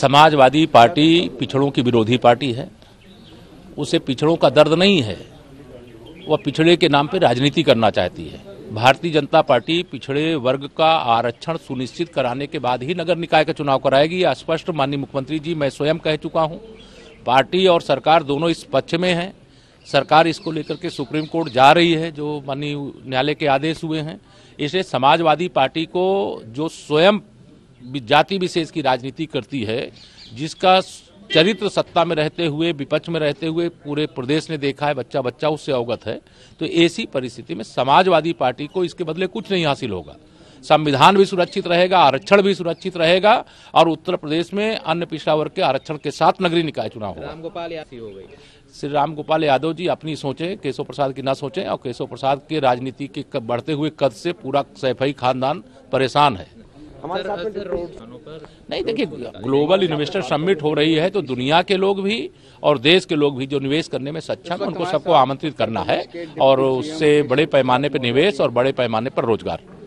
Samajwadi party पिछड़ों की विरोधी पार्टी है उसे पिछड़ों का दर्द नहीं है वह पिछड़े के नाम पर राजनीति करना चाहती है भारतीय जनता पार्टी पिछड़े वर्ग का आरक्षण सुनिश्चित कराने के बाद ही नगर निकाय का चुनाव कराएगी स्पष्ट माननीय मुख्यमंत्री जी मैं स्वयं कह चुका हूं पार्टी और सरकार दोनों इस पक्ष में हैं सरकार इसको लेकर के सुप्रीम कोर्ट जा रही है जो माननीय न्यायालय के आदेश हुए हैं इसलिए समाजवादी पार्टी को जो स्वयं जाति विशेष की राजनीति करती है जिसका चरित्र सत्ता में रहते हुए विपक्ष में रहते हुए पूरे प्रदेश ने देखा है बच्चा बच्चा उससे अवगत है तो ऐसी परिस्थिति में समाजवादी पार्टी को इसके बदले कुछ नहीं हासिल होगा संविधान भी सुरक्षित रहेगा आरक्षण भी सुरक्षित रहेगा और उत्तर प्रदेश में अन्य पिछड़ा वर्ग के आरक्षण के साथ नगरीय निकाय चुनाव होगा राम गोपाल हो गई श्री राम गोपाल यादव जी अपनी सोचे केशव प्रसाद की ना सोचें और केशव प्रसाद के राजनीति के बढ़ते हुए कद से पूरा सैफई खानदान परेशान है नहीं देखिए ग्लोबल इन्वेस्टर समिट हो रही है तो दुनिया के लोग भी और देश के लोग भी जो निवेश करने में सक्षम है उनको सबको आमंत्रित करना है और उससे बड़े पैमाने पर निवेश और बड़े पैमाने पर रोजगार